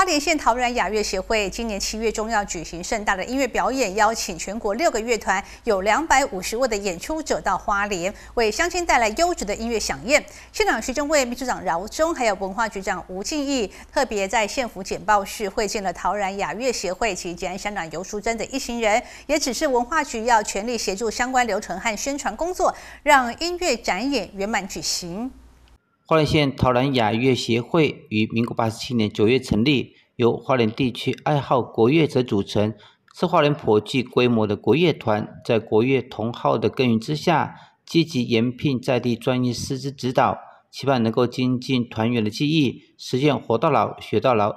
花莲县陶然雅乐协会今年七月中要举行盛大的音乐表演，邀请全国六个乐团，有两百五十位的演出者到花莲，为乡亲带来优质的音乐响宴。现场徐政委、秘书长饶忠，还有文化局长吴敬义，特别在县府简报室会见了陶然雅乐协会及吉安乡长游淑珍的一行人，也只是文化局要全力协助相关流程和宣传工作，让音乐展演圆满举行。花莲县陶然雅乐协会于民国八十七年九月成立，由花莲地区爱好国乐者组成，是花莲颇具规模的国乐团。在国乐同号的耕耘之下，积极延聘在地专业师资指导，期盼能够精进团员的技艺，实现活到老学到老，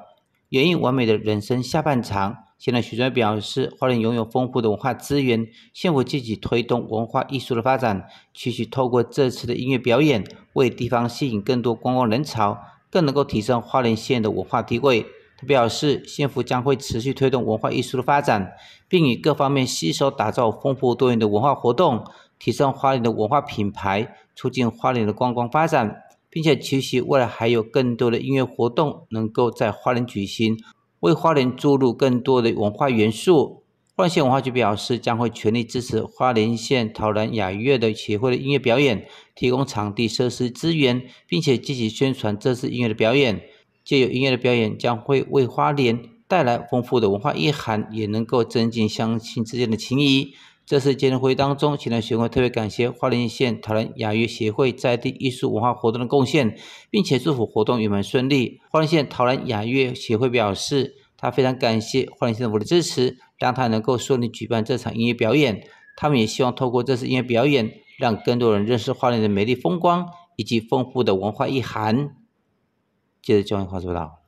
演绎完美的人生下半场。现在许春表示，花莲拥有丰富的文化资源，县府积极推动文化艺术的发展，期许透过这次的音乐表演，为地方吸引更多观光人潮，更能够提升花莲县的文化地位。他表示，县府将会持续推动文化艺术的发展，并以各方面携手打造丰富多元的文化活动，提升花莲的文化品牌，促进花莲的观光发展，并且期许未来还有更多的音乐活动能够在花莲举行。为花莲注入更多的文化元素，花莲县文化局表示，将会全力支持花莲县桃然雅乐的协会的音乐表演，提供场地、设施资源，并且积极宣传这次音乐的表演。借由音乐的表演，将会为花莲带来丰富的文化内涵，也能够增进乡亲之间的情谊。这次节日会当中，前来学会特别感谢花莲县陶然雅乐协会在地艺术文化活动的贡献，并且祝福活动圆满顺利。花莲县陶然雅乐协会表示，他非常感谢花莲县政府的支持，让他能够顺利举办这场音乐表演。他们也希望透过这次音乐表演，让更多人认识花莲的美丽风光以及丰富的文化意涵。接着将要话说到。